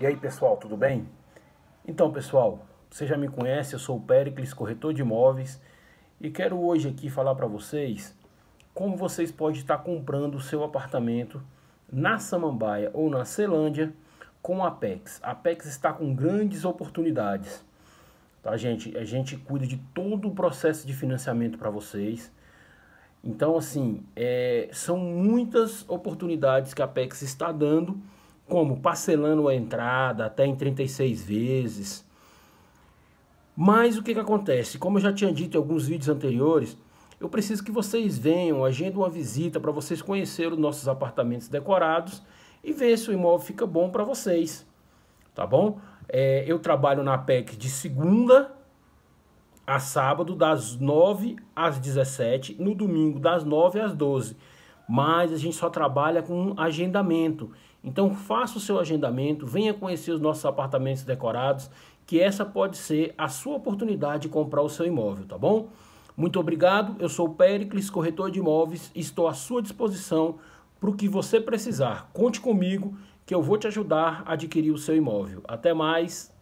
E aí pessoal, tudo bem? Então pessoal, você já me conhece, eu sou o Pericles, corretor de imóveis e quero hoje aqui falar para vocês como vocês podem estar comprando o seu apartamento na Samambaia ou na Celândia com a Apex. A Apex está com grandes oportunidades, tá gente? A gente cuida de todo o processo de financiamento para vocês. Então assim, é, são muitas oportunidades que a Apex está dando como? Parcelando a entrada até em 36 vezes. Mas o que, que acontece? Como eu já tinha dito em alguns vídeos anteriores, eu preciso que vocês venham, agendem uma visita para vocês conhecerem os nossos apartamentos decorados e ver se o imóvel fica bom para vocês. Tá bom? É, eu trabalho na PEC de segunda a sábado, das 9 às 17, no domingo, das 9 às 12. Mas a gente só trabalha com agendamento. Então faça o seu agendamento, venha conhecer os nossos apartamentos decorados, que essa pode ser a sua oportunidade de comprar o seu imóvel, tá bom? Muito obrigado, eu sou o Pericles, corretor de imóveis, estou à sua disposição para o que você precisar. Conte comigo que eu vou te ajudar a adquirir o seu imóvel. Até mais!